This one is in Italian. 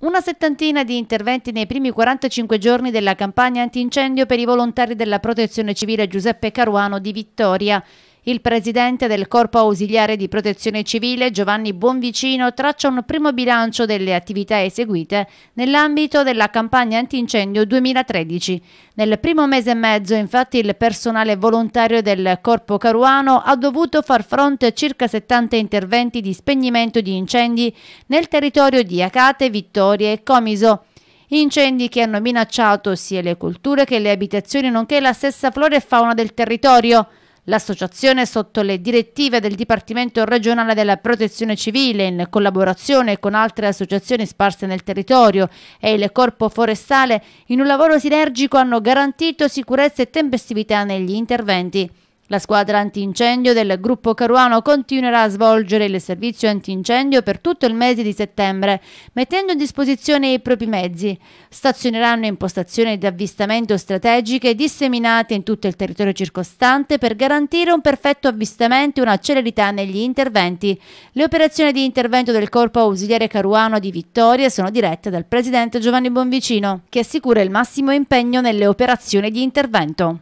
Una settantina di interventi nei primi 45 giorni della campagna antincendio per i volontari della Protezione Civile Giuseppe Caruano di Vittoria. Il presidente del Corpo Ausiliare di Protezione Civile, Giovanni Buonvicino, traccia un primo bilancio delle attività eseguite nell'ambito della campagna antincendio 2013. Nel primo mese e mezzo, infatti, il personale volontario del Corpo Caruano ha dovuto far fronte a circa 70 interventi di spegnimento di incendi nel territorio di Acate, Vittoria e Comiso incendi che hanno minacciato sia le colture che le abitazioni nonché la stessa flora e fauna del territorio. L'associazione, sotto le direttive del Dipartimento regionale della Protezione Civile, in collaborazione con altre associazioni sparse nel territorio e il Corpo Forestale, in un lavoro sinergico hanno garantito sicurezza e tempestività negli interventi. La squadra antincendio del gruppo Caruano continuerà a svolgere il servizio antincendio per tutto il mese di settembre, mettendo a disposizione i propri mezzi. Stazioneranno in postazioni di avvistamento strategiche disseminate in tutto il territorio circostante per garantire un perfetto avvistamento e una celerità negli interventi. Le operazioni di intervento del Corpo Ausiliare Caruano di Vittoria sono dirette dal presidente Giovanni Bonvicino, che assicura il massimo impegno nelle operazioni di intervento.